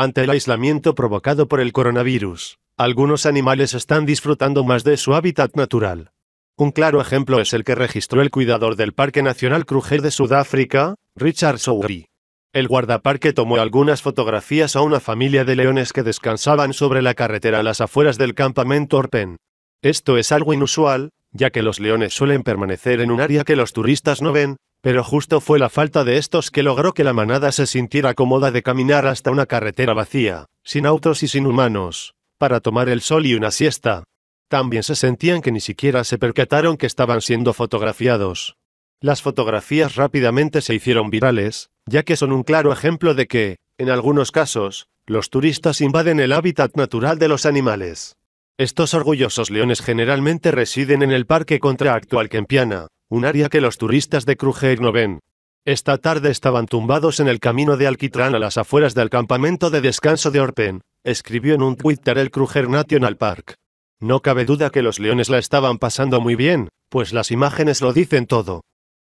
Ante el aislamiento provocado por el coronavirus, algunos animales están disfrutando más de su hábitat natural. Un claro ejemplo es el que registró el cuidador del Parque Nacional Kruger de Sudáfrica, Richard Sowery. El guardaparque tomó algunas fotografías a una familia de leones que descansaban sobre la carretera a las afueras del campamento Orpen. Esto es algo inusual, ya que los leones suelen permanecer en un área que los turistas no ven, pero justo fue la falta de estos que logró que la manada se sintiera cómoda de caminar hasta una carretera vacía, sin autos y sin humanos, para tomar el sol y una siesta. También se sentían que ni siquiera se percataron que estaban siendo fotografiados. Las fotografías rápidamente se hicieron virales, ya que son un claro ejemplo de que, en algunos casos, los turistas invaden el hábitat natural de los animales. Estos orgullosos leones generalmente residen en el parque contraactual Kempiana, un área que los turistas de Kruger no ven. Esta tarde estaban tumbados en el camino de Alquitrán a las afueras del campamento de descanso de Orpen, escribió en un Twitter el Kruger National Park. No cabe duda que los leones la estaban pasando muy bien, pues las imágenes lo dicen todo.